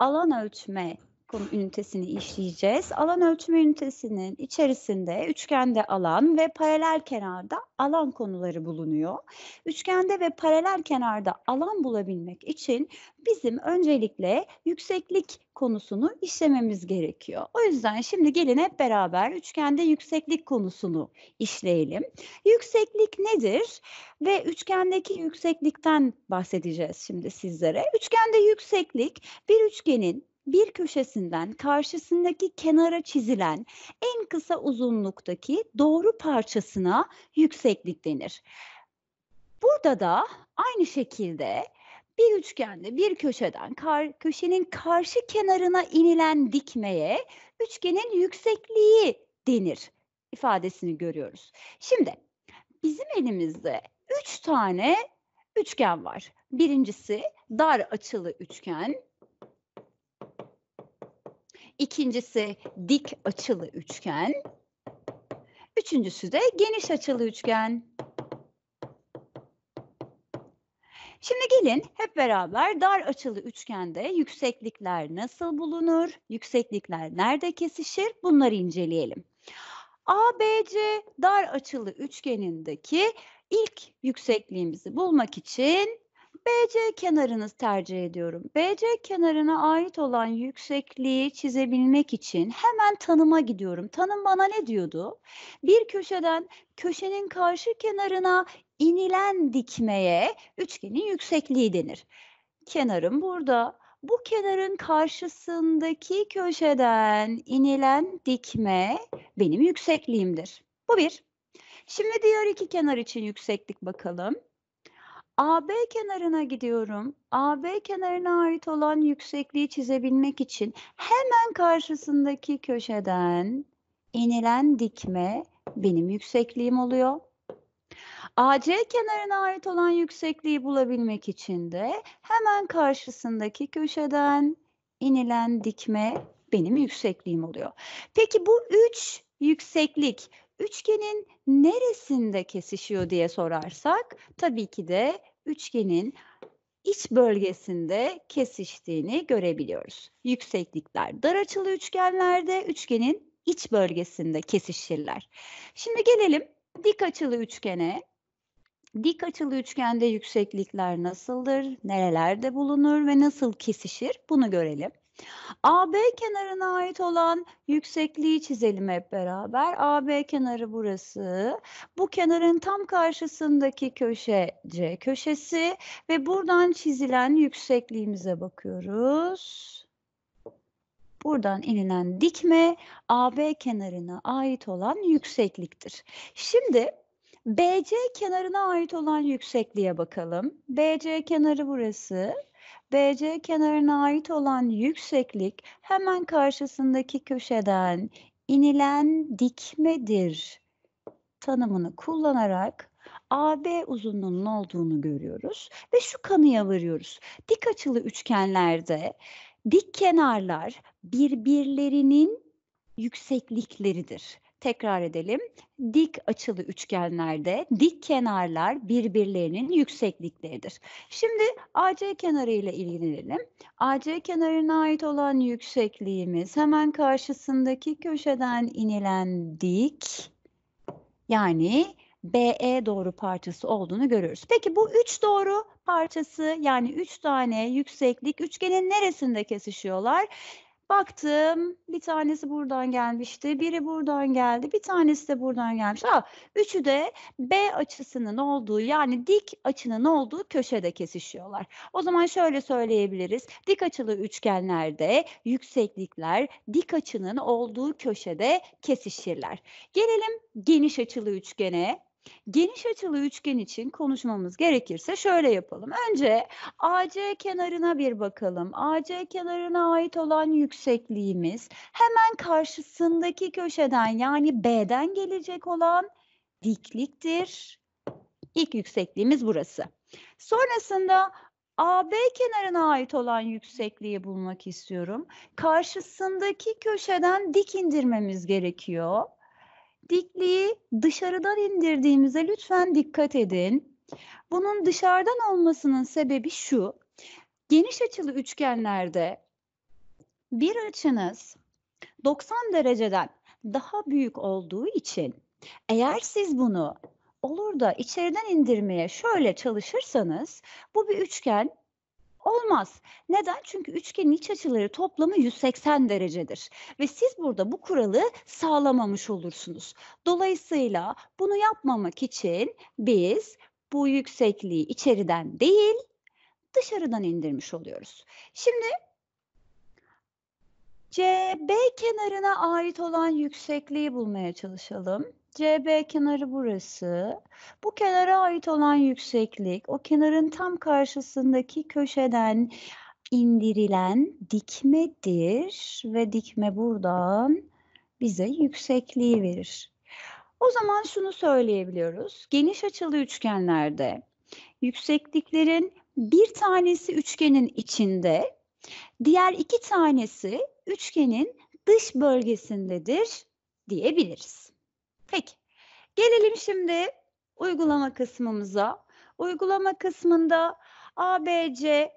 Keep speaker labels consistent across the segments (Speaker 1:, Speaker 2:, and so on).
Speaker 1: alan ölçme konu ünitesini işleyeceğiz. Alan ölçme ünitesinin içerisinde üçgende alan ve paralel kenarda alan konuları bulunuyor. Üçgende ve paralel kenarda alan bulabilmek için bizim öncelikle yükseklik konusunu işlememiz gerekiyor. O yüzden şimdi gelin hep beraber üçgende yükseklik konusunu işleyelim. Yükseklik nedir? Ve üçgendeki yükseklikten bahsedeceğiz şimdi sizlere. Üçgende yükseklik bir üçgenin bir köşesinden karşısındaki kenara çizilen en kısa uzunluktaki doğru parçasına yükseklik denir. Burada da aynı şekilde bir üçgende bir köşeden kar, köşenin karşı kenarına inilen dikmeye üçgenin yüksekliği denir ifadesini görüyoruz. Şimdi bizim elimizde üç tane üçgen var. Birincisi dar açılı üçgen, İkincisi dik açılı üçgen. Üçüncüsü de geniş açılı üçgen. Şimdi gelin hep beraber dar açılı üçgende yükseklikler nasıl bulunur, yükseklikler nerede kesişir bunları inceleyelim. ABC dar açılı üçgenindeki ilk yüksekliğimizi bulmak için BC kenarını tercih ediyorum. BC kenarına ait olan yüksekliği çizebilmek için hemen tanıma gidiyorum. Tanım bana ne diyordu? Bir köşeden köşenin karşı kenarına inilen dikmeye üçgenin yüksekliği denir. Kenarım burada. Bu kenarın karşısındaki köşeden inilen dikme benim yüksekliğimdir. Bu bir. Şimdi diğer iki kenar için yükseklik bakalım. AB kenarına gidiyorum. AB kenarına ait olan yüksekliği çizebilmek için hemen karşısındaki köşeden inilen dikme benim yüksekliğim oluyor. AC kenarına ait olan yüksekliği bulabilmek için de hemen karşısındaki köşeden inilen dikme benim yüksekliğim oluyor. Peki bu üç yükseklik Üçgenin neresinde kesişiyor diye sorarsak tabii ki de üçgenin iç bölgesinde kesiştiğini görebiliyoruz. Yükseklikler dar açılı üçgenlerde üçgenin iç bölgesinde kesişirler. Şimdi gelelim dik açılı üçgene. Dik açılı üçgende yükseklikler nasıldır, nerelerde bulunur ve nasıl kesişir bunu görelim. AB kenarına ait olan yüksekliği çizelim hep beraber. AB kenarı burası. Bu kenarın tam karşısındaki köşe C köşesi ve buradan çizilen yüksekliğimize bakıyoruz. Buradan inilen dikme AB kenarına ait olan yüksekliktir. Şimdi BC kenarına ait olan yüksekliğe bakalım. BC kenarı burası. BC kenarına ait olan yükseklik hemen karşısındaki köşeden inilen dikmedir tanımını kullanarak AB uzunluğunun olduğunu görüyoruz ve şu kanıya varıyoruz. Dik açılı üçgenlerde dik kenarlar birbirlerinin yükseklikleridir. Tekrar edelim. Dik açılı üçgenlerde dik kenarlar birbirlerinin yükseklikleridir. Şimdi AC kenarı ile ilgilenelim. AC kenarına ait olan yüksekliğimiz hemen karşısındaki köşeden inilen dik yani BE doğru parçası olduğunu görüyoruz. Peki bu 3 doğru parçası yani 3 tane yükseklik üçgenin neresinde kesişiyorlar? Baktım bir tanesi buradan gelmişti, biri buradan geldi, bir tanesi de buradan gelmiş. Ha, üçü de B açısının olduğu yani dik açının olduğu köşede kesişiyorlar. O zaman şöyle söyleyebiliriz. Dik açılı üçgenlerde yükseklikler dik açının olduğu köşede kesişirler. Gelelim geniş açılı üçgene. Geniş açılı üçgen için konuşmamız gerekirse şöyle yapalım. Önce AC kenarına bir bakalım. AC kenarına ait olan yüksekliğimiz hemen karşısındaki köşeden yani B'den gelecek olan dikliktir. İlk yüksekliğimiz burası. Sonrasında AB kenarına ait olan yüksekliği bulmak istiyorum. Karşısındaki köşeden dik indirmemiz gerekiyor dikliği dışarıdan indirdiğimize lütfen dikkat edin. Bunun dışarıdan olmasının sebebi şu. Geniş açılı üçgenlerde bir açınız 90 dereceden daha büyük olduğu için eğer siz bunu olur da içeriden indirmeye şöyle çalışırsanız bu bir üçgen Olmaz. Neden? Çünkü üçgenin iç açıları toplamı 180 derecedir ve siz burada bu kuralı sağlamamış olursunuz. Dolayısıyla bunu yapmamak için biz bu yüksekliği içeriden değil dışarıdan indirmiş oluyoruz. Şimdi CB kenarına ait olan yüksekliği bulmaya çalışalım. CB kenarı burası. Bu kenara ait olan yükseklik o kenarın tam karşısındaki köşeden indirilen dikmedir ve dikme buradan bize yüksekliği verir. O zaman şunu söyleyebiliyoruz. Geniş açılı üçgenlerde yüksekliklerin bir tanesi üçgenin içinde, diğer iki tanesi üçgenin dış bölgesindedir diyebiliriz. Peki gelelim şimdi uygulama kısmımıza. Uygulama kısmında ABC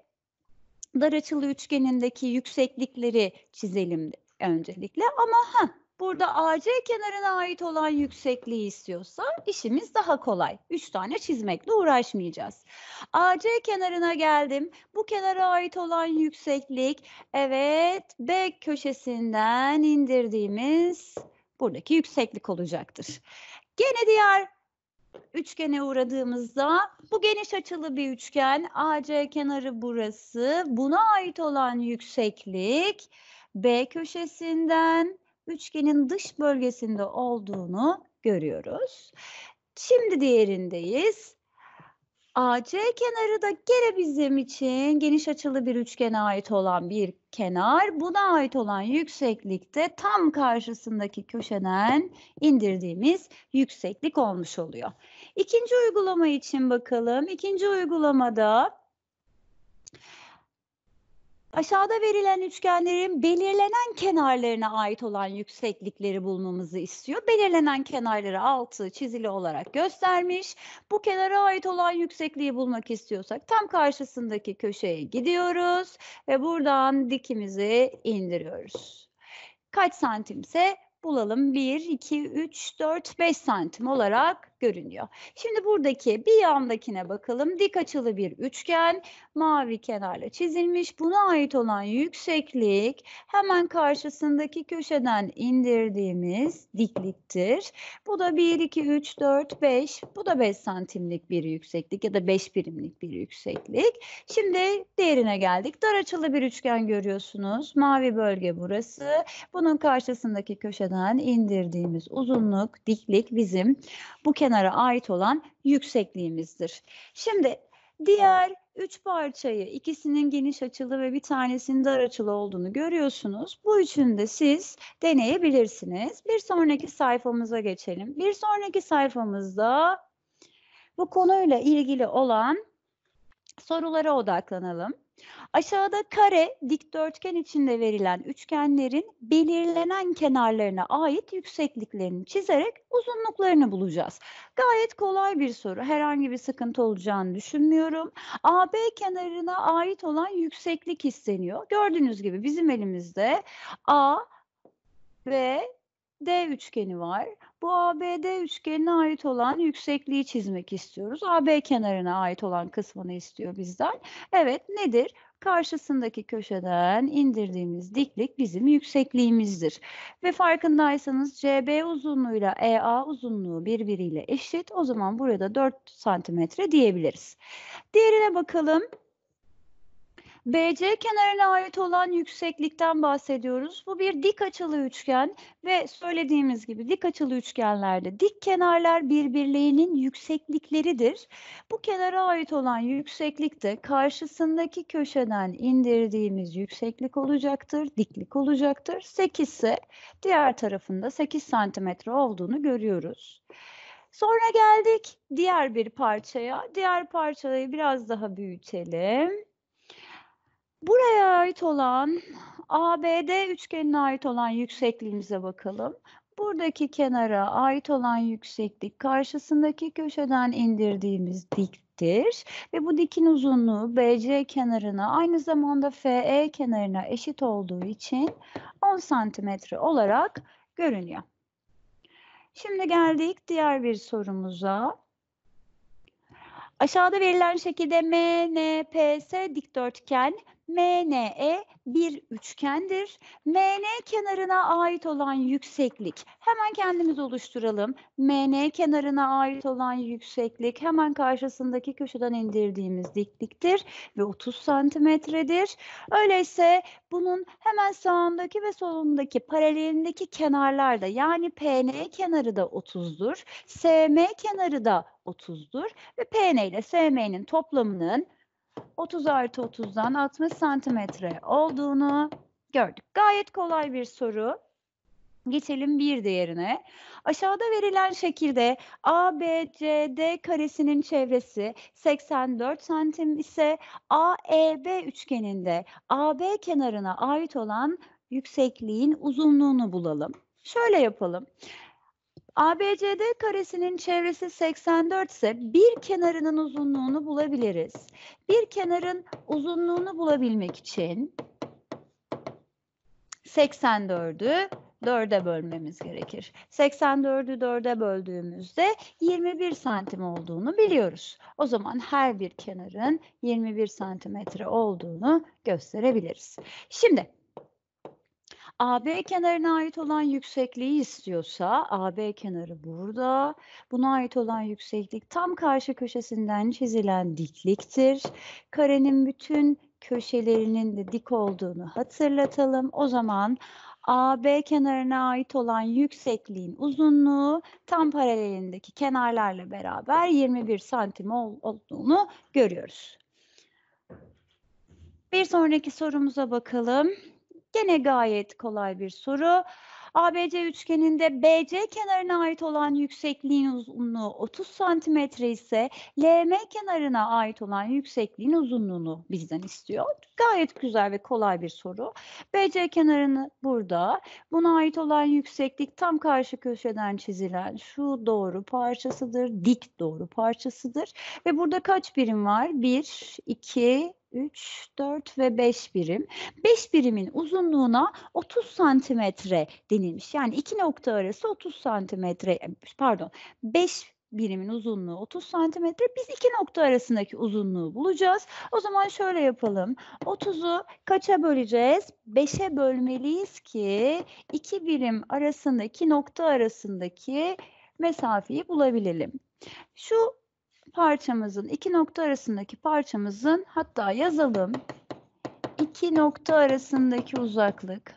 Speaker 1: dar açılı üçgenindeki yükseklikleri çizelim öncelikle ama ha Burada AC kenarına ait olan yüksekliği istiyorsa işimiz daha kolay. 3 tane çizmekle uğraşmayacağız. AC kenarına geldim. Bu kenara ait olan yükseklik evet B köşesinden indirdiğimiz buradaki yükseklik olacaktır. Gene diğer üçgene uğradığımızda bu geniş açılı bir üçgen. AC kenarı burası. Buna ait olan yükseklik B köşesinden üçgenin dış bölgesinde olduğunu görüyoruz. Şimdi diğerindeyiz. AC kenarı da gene bizim için geniş açılı bir üçgene ait olan bir kenar. Buna ait olan yükseklikte tam karşısındaki köşeden indirdiğimiz yükseklik olmuş oluyor. İkinci uygulama için bakalım. İkinci uygulamada Aşağıda verilen üçgenlerin belirlenen kenarlarına ait olan yükseklikleri bulmamızı istiyor. Belirlenen kenarları altı çizili olarak göstermiş. Bu kenara ait olan yüksekliği bulmak istiyorsak tam karşısındaki köşeye gidiyoruz ve buradan dikimizi indiriyoruz. Kaç santimse bulalım. 1, 2, 3, 4, 5 santim olarak görünüyor. Şimdi buradaki bir yandakine bakalım. Dik açılı bir üçgen mavi kenarla çizilmiş. Buna ait olan yükseklik hemen karşısındaki köşeden indirdiğimiz dikliktir. Bu da 1, 2, 3, 4, 5. Bu da 5 santimlik bir yükseklik ya da 5 birimlik bir yükseklik. Şimdi diğerine geldik. Dar açılı bir üçgen görüyorsunuz. Mavi bölge burası. Bunun karşısındaki köşeden indirdiğimiz uzunluk, diklik bizim bu kenar kenara ait olan yüksekliğimizdir. Şimdi diğer üç parçayı ikisinin geniş açılı ve bir tanesinin dar açılı olduğunu görüyorsunuz. Bu üçünü de siz deneyebilirsiniz. Bir sonraki sayfamıza geçelim. Bir sonraki sayfamızda bu konuyla ilgili olan sorulara odaklanalım. Aşağıda kare, dikdörtgen içinde verilen üçgenlerin belirlenen kenarlarına ait yüksekliklerini çizerek uzunluklarını bulacağız. Gayet kolay bir soru. Herhangi bir sıkıntı olacağını düşünmüyorum. AB kenarına ait olan yükseklik isteniyor. Gördüğünüz gibi bizim elimizde A, B, D üçgeni var. Bu ABD üçgenine ait olan yüksekliği çizmek istiyoruz. AB kenarına ait olan kısmını istiyor bizden. Evet nedir? Karşısındaki köşeden indirdiğimiz diklik bizim yüksekliğimizdir. Ve farkındaysanız CB uzunluğuyla EA uzunluğu birbiriyle eşit. O zaman burada 4 santimetre diyebiliriz. Diğerine bakalım. BC kenarına ait olan yükseklikten bahsediyoruz. Bu bir dik açılı üçgen ve söylediğimiz gibi dik açılı üçgenlerde dik kenarlar birbirlerinin yükseklikleridir. Bu kenara ait olan yükseklik de karşısındaki köşeden indirdiğimiz yükseklik olacaktır, diklik olacaktır. 8 ise diğer tarafında 8 santimetre olduğunu görüyoruz. Sonra geldik diğer bir parçaya. Diğer parçayı biraz daha büyütelim. Buraya ait olan ABD üçgenine ait olan yüksekliğimize bakalım. Buradaki kenara ait olan yükseklik karşısındaki köşeden indirdiğimiz diktir ve bu dikin uzunluğu BC kenarına aynı zamanda FE kenarına eşit olduğu için 10 santimetre olarak görünüyor. Şimdi geldik diğer bir sorumuza. Aşağıda verilen şekilde MNPS dikdörtgen MNE bir üçgendir. MN e kenarına ait olan yükseklik hemen kendimiz oluşturalım. MN e kenarına ait olan yükseklik hemen karşısındaki köşeden indirdiğimiz dikliktir ve 30 santimetredir. Öyleyse bunun hemen sağındaki ve solundaki paralelindeki kenarlarda yani PN e kenarı da 30'dur. SM kenarı da 30'dur ve PN ile SM'nin toplamının 30 artı 30'dan 60 santimetre olduğunu gördük. Gayet kolay bir soru. Geçelim bir diğerine. Aşağıda verilen şekilde ABCD karesinin çevresi 84 santim ise AEB üçgeninde AB kenarına ait olan yüksekliğin uzunluğunu bulalım. Şöyle yapalım. ABCD karesinin çevresi 84 ise bir kenarının uzunluğunu bulabiliriz. Bir kenarın uzunluğunu bulabilmek için 84'ü 4'e bölmemiz gerekir. 84'ü 4'e böldüğümüzde 21 santim olduğunu biliyoruz. O zaman her bir kenarın 21 santimetre olduğunu gösterebiliriz. Şimdi AB kenarına ait olan yüksekliği istiyorsa AB kenarı burada. Buna ait olan yükseklik tam karşı köşesinden çizilen dikliktir. Karenin bütün köşelerinin de dik olduğunu hatırlatalım. O zaman AB kenarına ait olan yüksekliğin uzunluğu tam paralelindeki kenarlarla beraber 21 santim olduğunu görüyoruz. Bir sonraki sorumuza bakalım. Gene gayet kolay bir soru. ABC üçgeninde BC kenarına ait olan yüksekliğin uzunluğu 30 cm ise LM kenarına ait olan yüksekliğin uzunluğunu bizden istiyor. Gayet güzel ve kolay bir soru. BC kenarını burada. Buna ait olan yükseklik tam karşı köşeden çizilen şu doğru parçasıdır. Dik doğru parçasıdır. Ve burada kaç birim var? 1, 2, 3, 4 ve 5 birim. 5 birimin uzunluğuna 30 santimetre denilmiş. Yani iki nokta arası 30 santimetre, e, pardon 5 birimin uzunluğu 30 santimetre. Biz iki nokta arasındaki uzunluğu bulacağız. O zaman şöyle yapalım. 30'u kaça böleceğiz? 5'e bölmeliyiz ki iki birim arasındaki nokta arasındaki mesafeyi bulabilelim. Şu parçamızın, iki nokta arasındaki parçamızın hatta yazalım. iki nokta arasındaki uzaklık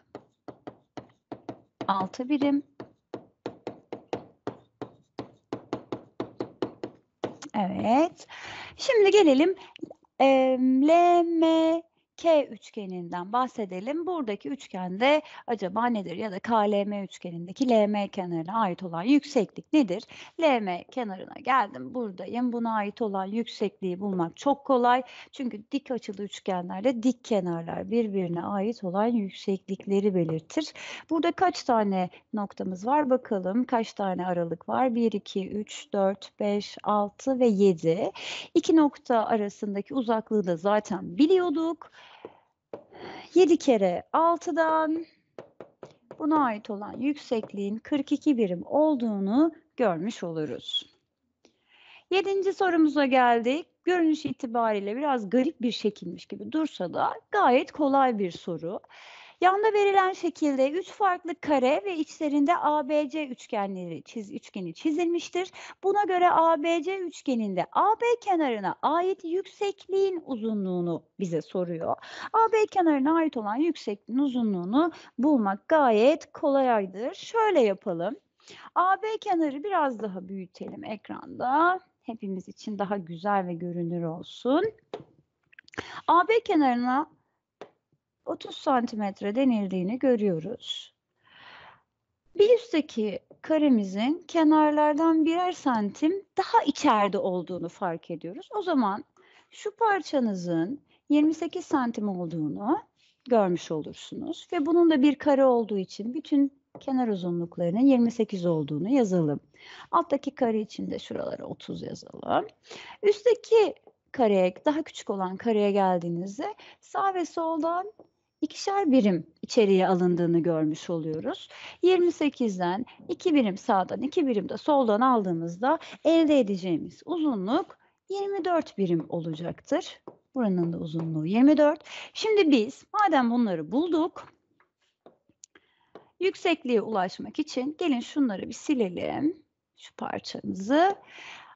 Speaker 1: 6 birim. Evet. Şimdi gelelim e, L, K üçgeninden bahsedelim. Buradaki üçgende acaba nedir? Ya da KLM üçgenindeki LM kenarına ait olan yükseklik nedir? LM kenarına geldim. Buradayım. Buna ait olan yüksekliği bulmak çok kolay. Çünkü dik açılı üçgenlerde dik kenarlar birbirine ait olan yükseklikleri belirtir. Burada kaç tane noktamız var? Bakalım kaç tane aralık var? 1, 2, 3, 4, 5, 6 ve 7. İki nokta arasındaki uzaklığı da zaten biliyorduk. 7 kere 6'dan buna ait olan yüksekliğin 42 birim olduğunu görmüş oluruz. Yedinci sorumuza geldik. Görünüş itibariyle biraz garip bir şekilmiş gibi dursa da gayet kolay bir soru. Yanda verilen şekilde 3 farklı kare ve içlerinde ABC üçgenleri çiz, üçgeni çizilmiştir. Buna göre ABC üçgeninde AB kenarına ait yüksekliğin uzunluğunu bize soruyor. AB kenarına ait olan yüksekliğin uzunluğunu bulmak gayet kolaydır. Şöyle yapalım. AB kenarı biraz daha büyütelim ekranda. Hepimiz için daha güzel ve görünür olsun. AB kenarına 30 santimetre denildiğini görüyoruz. Bir üstteki karemizin kenarlardan birer santim daha içeride olduğunu fark ediyoruz. O zaman şu parçanızın 28 santim olduğunu görmüş olursunuz. Ve bunun da bir kare olduğu için bütün kenar uzunluklarının 28 olduğunu yazalım. Alttaki kare için de şuralara 30 yazalım. Üstteki kareye, daha küçük olan kareye geldiğinizde sağ ve soldan ikişer birim içeriye alındığını görmüş oluyoruz. 28'den 2 birim sağdan 2 birim de soldan aldığımızda elde edeceğimiz uzunluk 24 birim olacaktır. Buranın da uzunluğu 24. Şimdi biz madem bunları bulduk yüksekliğe ulaşmak için gelin şunları bir silelim şu parçamızı.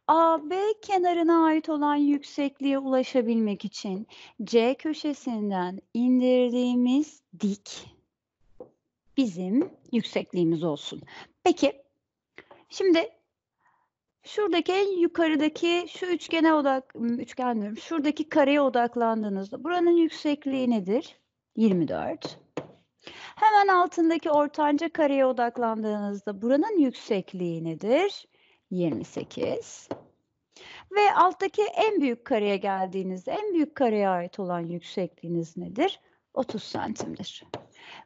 Speaker 1: AB kenarına ait olan yüksekliğe ulaşabilmek için C köşesinden indirdiğimiz dik bizim yüksekliğimiz olsun. Peki şimdi şuradaki en yukarıdaki şu üçgene odak üçgen diyorum. Şuradaki kareye odaklandığınızda buranın yüksekliği nedir? 24. Hemen altındaki ortanca kareye odaklandığınızda buranın yüksekliği nedir? 28. Ve alttaki en büyük kareye geldiğinizde en büyük kareye ait olan yüksekliğiniz nedir? 30 santimdir.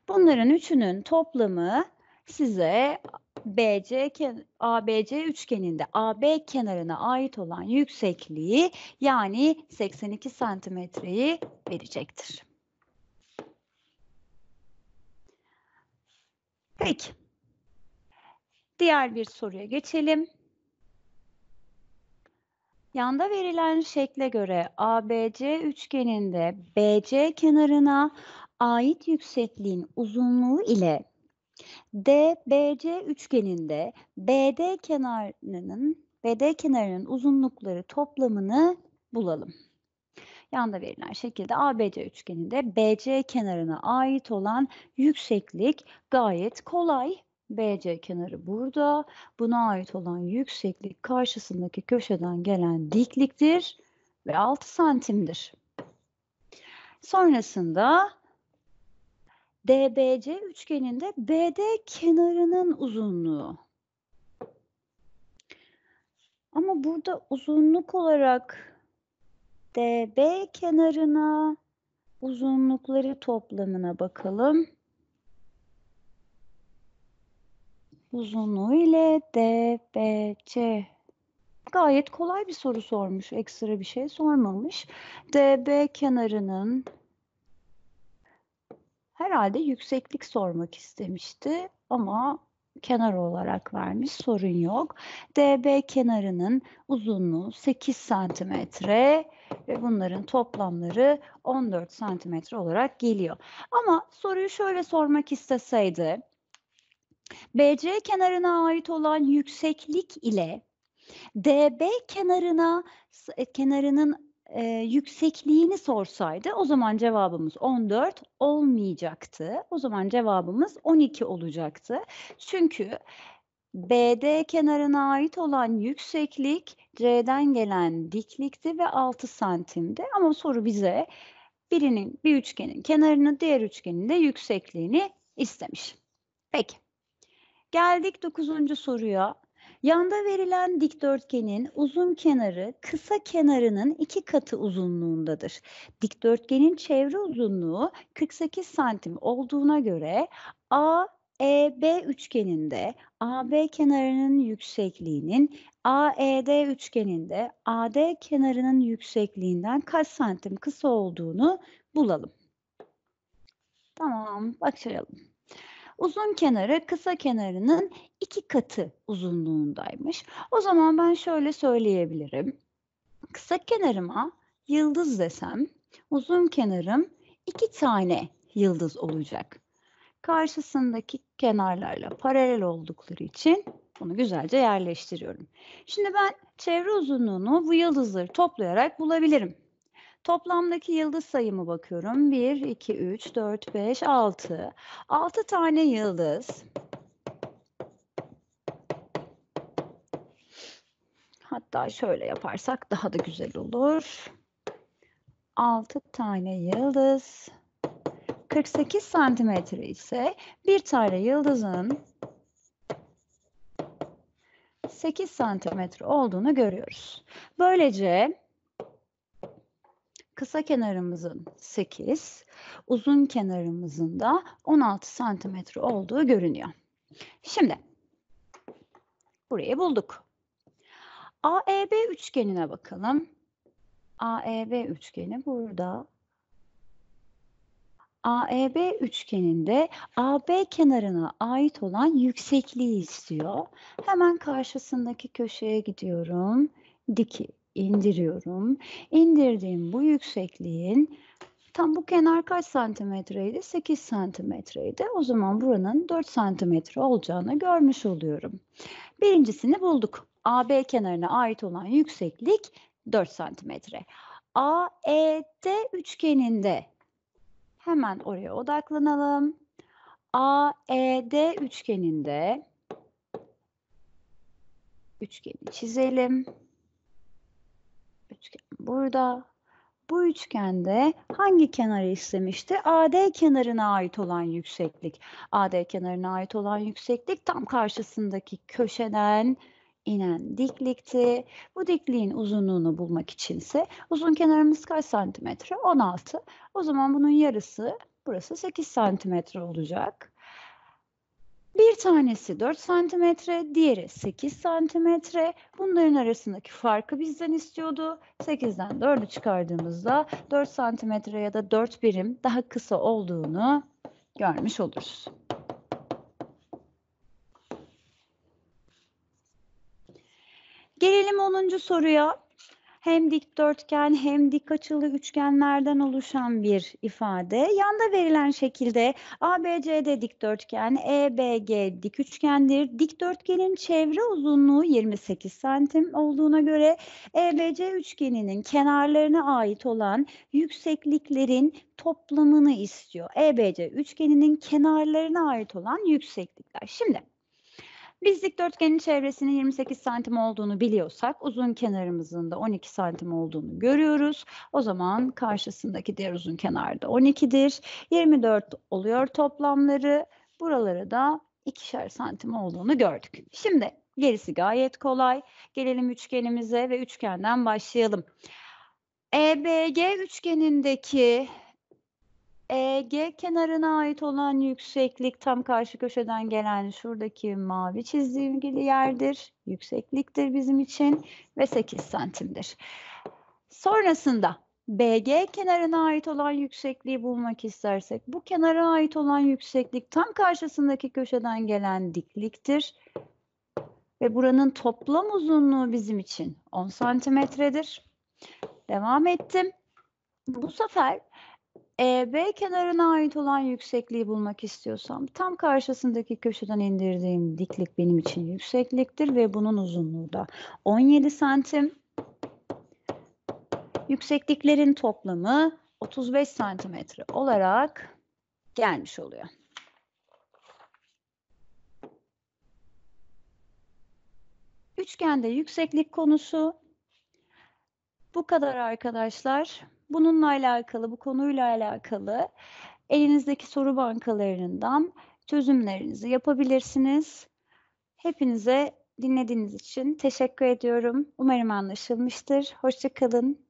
Speaker 1: Bunların üçünün toplamı size BC ABC üçgeninde AB kenarına ait olan yüksekliği yani 82 santimetreyi verecektir. Peki. Diğer bir soruya geçelim. Yanda verilen şekle göre ABC üçgeninde BC kenarına ait yüksekliğin uzunluğu ile DBC üçgeninde BD kenarının BD kenarının uzunlukları toplamını bulalım. Yanda verilen şekilde ABC üçgeninde BC kenarına ait olan yükseklik gayet kolay BC kenarı burada. Buna ait olan yükseklik karşısındaki köşeden gelen dikliktir ve 6 santimdir. Sonrasında DBC üçgeninde BD kenarının uzunluğu. Ama burada uzunluk olarak DB kenarına uzunlukları toplamına bakalım. uzunluğu ile DBC. Gayet kolay bir soru sormuş. Ekstra bir şey sormamış. DB kenarının herhalde yükseklik sormak istemişti ama kenar olarak vermiş sorun yok. DB kenarının uzunluğu 8 santimetre ve bunların toplamları 14 santimetre olarak geliyor. Ama soruyu şöyle sormak isteseydi BC kenarına ait olan yükseklik ile DB kenarına e, kenarının e, yüksekliğini sorsaydı o zaman cevabımız 14 olmayacaktı. O zaman cevabımız 12 olacaktı. Çünkü BD kenarına ait olan yükseklik C'den gelen diklikti ve 6 santimdi. Ama soru bize birinin bir üçgenin kenarını diğer üçgenin de yüksekliğini istemiş. Peki. Geldik dokuzuncu soruya. Yanda verilen dikdörtgenin uzun kenarı kısa kenarının iki katı uzunluğundadır. Dikdörtgenin çevre uzunluğu 48 santim olduğuna göre A EB üçgeninde AB kenarının yüksekliğinin AED üçgeninde AD kenarının yüksekliğinden kaç santim kısa olduğunu bulalım. Tamam, başlayalım uzun kenarı kısa kenarının iki katı uzunluğundaymış. O zaman ben şöyle söyleyebilirim. Kısa kenarıma yıldız desem uzun kenarım iki tane yıldız olacak. Karşısındaki kenarlarla paralel oldukları için bunu güzelce yerleştiriyorum. Şimdi ben çevre uzunluğunu bu yıldızları toplayarak bulabilirim. Toplamdaki yıldız sayımı bakıyorum. 1, 2, 3, 4, 5, 6. 6 tane yıldız. Hatta şöyle yaparsak daha da güzel olur. 6 tane yıldız. 48 santimetre ise bir tane yıldızın 8 santimetre olduğunu görüyoruz. Böylece Kısa kenarımızın 8, uzun kenarımızın da 16 santimetre olduğu görünüyor. Şimdi burayı bulduk. AEB üçgenine bakalım. AEB üçgeni burada. AEB üçgeninde AB kenarına ait olan yüksekliği istiyor. Hemen karşısındaki köşeye gidiyorum. Dikey indiriyorum. İndirdiğim bu yüksekliğin tam bu kenar kaç santimetreydi? 8 santimetreydi. O zaman buranın 4 santimetre olacağını görmüş oluyorum. Birincisini bulduk. AB kenarına ait olan yükseklik 4 santimetre. AED üçgeninde hemen oraya odaklanalım. AED üçgeninde üçgeni çizelim üçgen burada. Bu üçgende hangi kenarı istemişti? AD kenarına ait olan yükseklik. AD kenarına ait olan yükseklik tam karşısındaki köşeden inen diklikti. Bu dikliğin uzunluğunu bulmak içinse uzun kenarımız kaç santimetre? 16. O zaman bunun yarısı burası 8 santimetre olacak. Bir tanesi 4 santimetre, diğeri 8 santimetre. Bunların arasındaki farkı bizden istiyordu. 8'den 4'ü çıkardığımızda 4 santimetre ya da 4 birim daha kısa olduğunu görmüş oluruz. Gelelim 10. soruya hem dikdörtgen hem dik açılı üçgenlerden oluşan bir ifade. Yanda verilen şekilde ABCD dikdörtgen, EBG dik üçgendir. Dikdörtgenin çevre uzunluğu 28 santim olduğuna göre EBC üçgeninin kenarlarına ait olan yüksekliklerin toplamını istiyor. EBC üçgeninin kenarlarına ait olan yükseklikler. Şimdi biz dikdörtgenin çevresinin 28 santim olduğunu biliyorsak uzun kenarımızın da 12 santim olduğunu görüyoruz. O zaman karşısındaki diğer uzun kenar da 12'dir. 24 oluyor toplamları. Buraları da ikişer santim olduğunu gördük. Şimdi gerisi gayet kolay. Gelelim üçgenimize ve üçgenden başlayalım. EBG üçgenindeki e, G kenarına ait olan yükseklik tam karşı köşeden gelen şuradaki mavi çizgili yerdir. Yüksekliktir bizim için ve 8 santimdir. Sonrasında BG kenarına ait olan yüksekliği bulmak istersek bu kenara ait olan yükseklik tam karşısındaki köşeden gelen dikliktir. Ve buranın toplam uzunluğu bizim için 10 santimetredir. Devam ettim. Bu sefer B kenarına ait olan yüksekliği bulmak istiyorsam tam karşısındaki köşeden indirdiğim diklik benim için yüksekliktir ve bunun uzunluğu da 17 santim. Yüksekliklerin toplamı 35 santimetre olarak gelmiş oluyor. Üçgende yükseklik konusu bu kadar arkadaşlar. Bununla alakalı, bu konuyla alakalı elinizdeki soru bankalarından çözümlerinizi yapabilirsiniz. Hepinize dinlediğiniz için teşekkür ediyorum. Umarım anlaşılmıştır. Hoşçakalın.